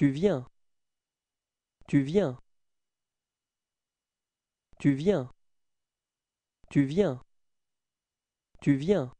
Tu viens. Tu viens. Tu viens. Tu viens. Tu viens.